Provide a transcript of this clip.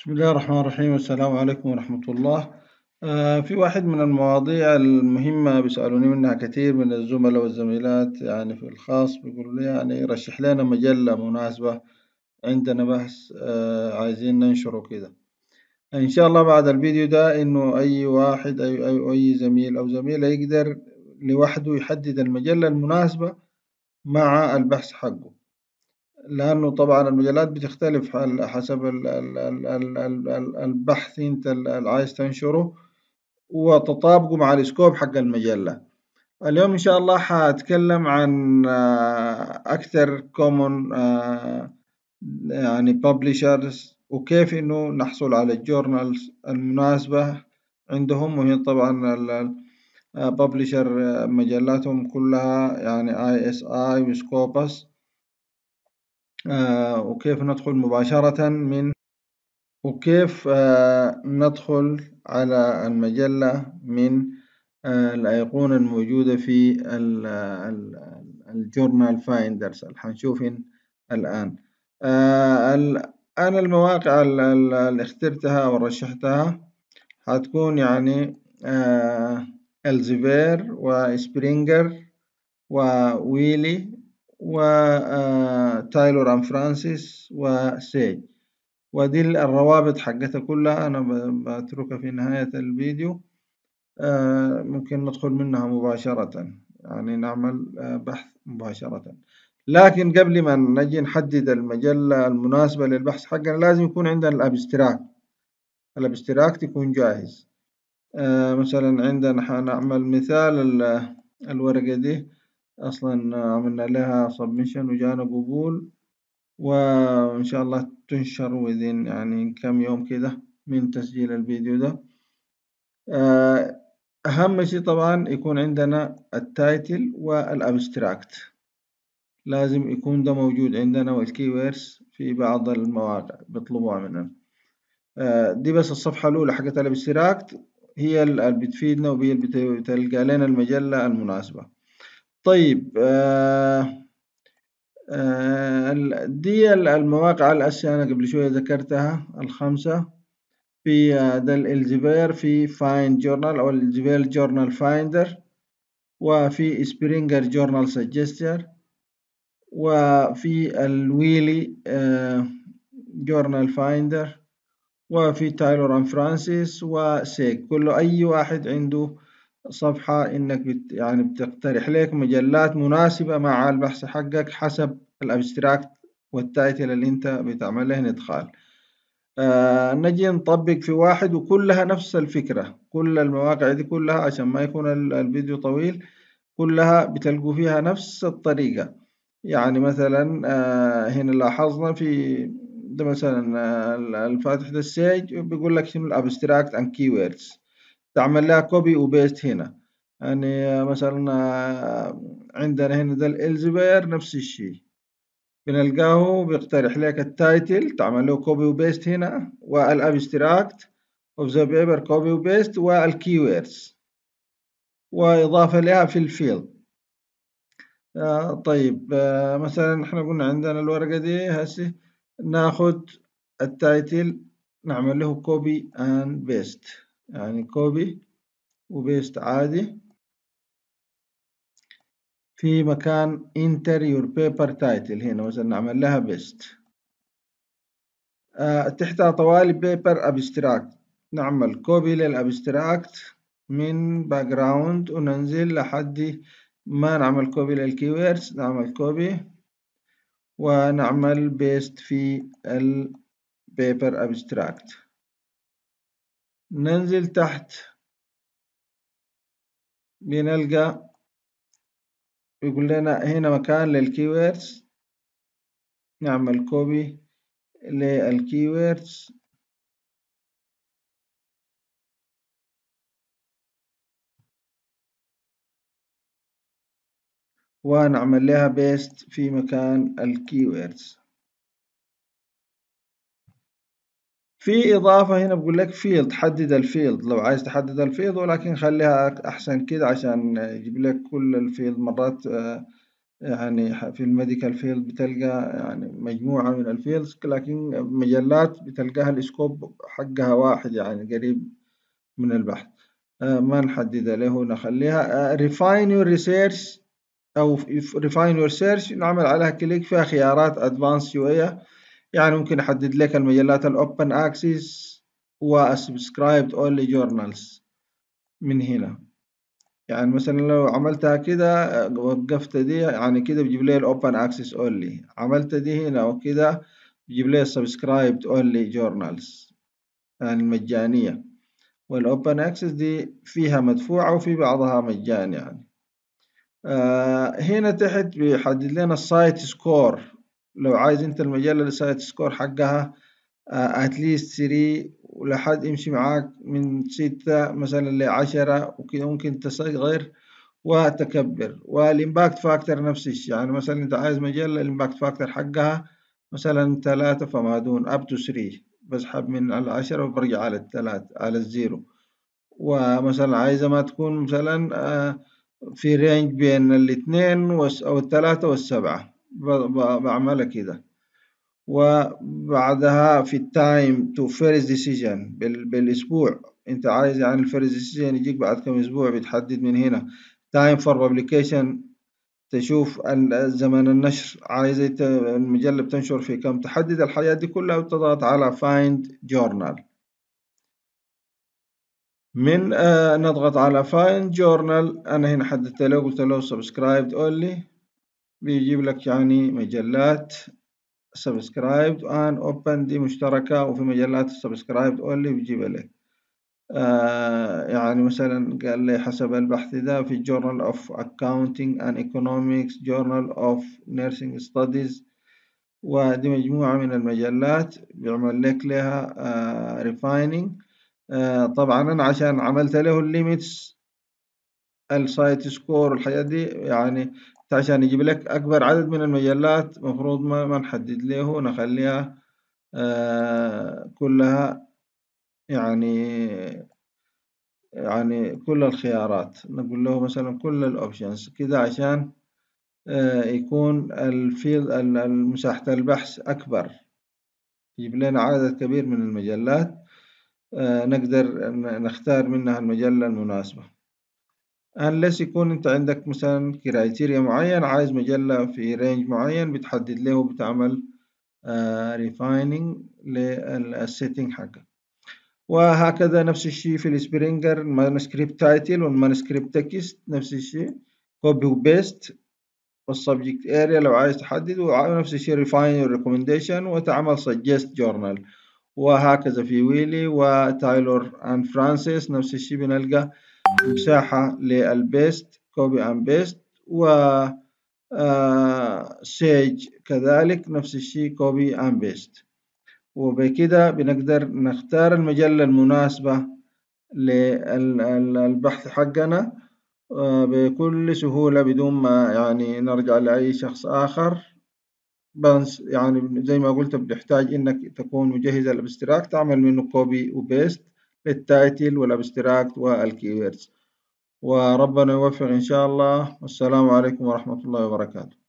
بسم الله الرحمن الرحيم والسلام عليكم ورحمة الله في واحد من المواضيع المهمة بيسألوني منها كثير من الزملاء والزميلات يعني في الخاص بيقولوا لي يعني رشح لنا مجلة مناسبة عندنا بحث uh, عايزين ننشره كده إن شاء الله بعد الفيديو ده إنه أي واحد أي, أي, أي زميل أو زميلة يقدر لوحده يحدد المجلة المناسبة مع البحث حقه لأنه طبعا المجالات بتختلف حسب البحث أنت اللي عايز تنشره وتطابقه مع السكوب حق المجلة اليوم إن شاء الله حاتكلم عن آه، أكثر كومون آه، يعني ببليشرز وكيف إنه نحصل على الجورنالز المناسبة عندهم وهي طبعا ببليشر آه، مجلاتهم كلها يعني اي اس اي وسكوبس آه وكيف ندخل مباشرة من وكيف آه ندخل على المجلة من آه الأيقونة الموجودة في الجورنال فايندرز اللي حنشوفهن الآن آه، أنا المواقع اللي اخترتها ورشحتها هتكون يعني الزبير وسبرينجر وويلي وتايلور ام فرانسيس وسيج ودي الروابط حقتها كلها انا بتركها في نهاية الفيديو آه، ممكن ندخل منها مباشرة يعني نعمل آه، بحث مباشرة لكن قبل ما نجي نحدد المجلة المناسبة للبحث حقنا لازم يكون عندنا الابستراكت الابستراكت يكون جاهز آه، مثلا عندنا حنعمل مثال الورقة دي اصلا عملنا آه، لها سبمشن وجانا قبول وان شاء الله تنشر وذين يعني كم يوم كده من تسجيل الفيديو ده آه، اهم شيء طبعا يكون عندنا التايتل والابستراكت لازم يكون ده موجود عندنا والكيورس في بعض المواقع بيطلبوها مننا آه، دي بس الصفحة الأولى حقت الابستراكت هي اللي بتفيدنا وهي اللي بتلقى لنا المجلة المناسبة طيب آه، آه، دي المواقع الأساسية أنا قبل شوية ذكرتها الخمسة في ذا آه، الإلزبير في فايند جورنال أو الإلزبير جورنال فايندر وفي سبرينجر جورنال سجستر وفي الويلي جورنال فايندر وفي تايلور أند فرانسيس وسيك كله أي واحد عنده صفحة إنك بت يعني بتقترح لك مجلات مناسبة مع البحث حقك حسب الابستراكت والتايتل اللي انت بتعمل له ادخال آه نجي نطبق في واحد وكلها نفس الفكرة كل المواقع دي كلها عشان ما يكون الفيديو طويل كلها بتلقوا فيها نفس الطريقة يعني مثلا آه هنا لاحظنا في ده مثلا آه، الفاتح ده السيج بيقول لك شنو الابستراكت اند كيوردز تعمل لها كوبي وبيست هنا يعني مثلا عندنا هنا ذا الالزبير نفس الشيء بنلقاه بيقترح لك التايتل تعمل له كوبي وبيست هنا والابستراكت اوف ذا بيبر كوبي وبيست والكيوردز واضافه لها في الفيلد آه طيب آه مثلا احنا قلنا عندنا الورقة دي هسه ناخد التايتل نعمل له كوبي اند بيست يعني كوبي وبيست عادي في مكان enter your paper title هنا مثلا نعمل لها بيست آه، تحتها طوالي بيبر abstract نعمل كوبي للابستراكت من باك جراوند وننزل لحد ما نعمل كوبي للكيوردز نعمل كوبي ونعمل بيست في البيبر ابستراكت ننزل تحت بنلقى يقول لنا هنا مكان للكيوردز نعمل كوبي للكيوردز ونعمل لها بيست في مكان الكيوردز في إضافة هنا بقول لك فيلد حدد الفيلد لو عايز تحدد الفيلد ولكن خليها أحسن كده عشان يجيب لك كل الفيلد مرات آه، يعني في الميديكال فيلد بتلقى يعني مجموعة من الفيلدز لكن مجلات بتلقاها السكوب حقها واحد يعني قريب من البحث آه، ما نحددها له نخليها ريفاين يور ريسيرش أو ريفاين يور سيرش نعمل عليها كليك فيها خيارات أدفانس شوية يعني ممكن أحدد لك المجلات الأوبن أكسس وسبسكرايبد أونلي جورنالز من هنا يعني مثلا لو عملتها كده وقفت دي يعني كده بجيب لي الأوبن أكسس أونلي عملت دي هنا وكده بجيب لي سبسكرايبد أونلي جورنالز يعني المجانية والأوبن أكسس دي فيها مدفوعة وفي بعضها مجاني يعني آه هنا تحت بيحدد لنا السايت سكور لو عايز انت المجلة السايت سكور حقها اتليست آه، ثري ولحد يمشي معاك من ستة مثلا لعشرة وكده ممكن تصغر وتكبر والإمباكت فاكتور نفس الشيء يعني مثلا أنت عايز مجلة الإمباكت فاكتور حقها مثلا ثلاثة فما دون أب تو ثري بسحب من العشرة وبرجع على الثلاثة على الزيرو ومثلا عايزة ما تكون مثلا آه، في رينج بين الاثنين أو الثلاثة والسبعة بعملها كده وبعدها في التايم تو فيرست ديسيجن بالاسبوع انت عايز يعني الفيرست ديسيجن يجيك بعد كم اسبوع بتحدد من هنا تايم فور بابليكيشن تشوف زمن النشر عايز المجلة بتنشر في كم تحدد الحاجات دي كلها وتضغط على فايند جورنال من آه نضغط على فايند جورنال انا هنا حددت له قلت له سبسكرايب اونلي بيجيب لك يعني مجلات سبسكرايبد ان اوبن دي مشتركه وفي مجلات سبسكرايب اونلي بيجيب لك آه يعني مثلا قال لي حسب البحث ذا في Journal of Accounting and Economics Journal of Nursing Studies ودي مجموعة من المجلات بيعمل لك لها آه Refining آه طبعا أنا عشان عملت له الليميتس السايت سكور والحاجات دي يعني عشان يجيب لك أكبر عدد من المجلات مفروض ما, ما نحدد له نخليها آه كلها يعني يعني كل الخيارات نقول له مثلا كل الأوبشنز كده عشان آه يكون الفيلد مساحة البحث أكبر يجيب لنا عدد كبير من المجلات آه نقدر نختار منها المجلة المناسبة unless يكون انت عندك مثلا كرايتيريا معين عايز مجلة في رينج معين بتحدد له وبتعمل ريفايننج آه، للسيتنج حقك وهكذا نفس الشيء في السبرينجر المانسكريبت تايتل والمانسكريبت تكست نفس الشيء كوبي وبيست والسبجكت اريا لو عايز تحدد ونفس الشيء ريفاين ريكومنديشن وتعمل سجست جورنال وهكذا في ويلي وتايلور اند فرانسيس نفس الشيء بنلقى مساحة للبيست كوبي ان بيست و سيج آه، كذلك نفس الشيء كوبي ان بيست وبكده بنقدر نختار المجلة المناسبة للبحث حقنا آه، بكل سهولة بدون ما يعني نرجع لأي شخص آخر بنس يعني زي ما قلت بنحتاج إنك تكون مجهز الابستراكت تعمل منه كوبي وبيست التايتل والابستراكت والكيوردز وربنا يوفق إن شاء الله والسلام عليكم ورحمة الله وبركاته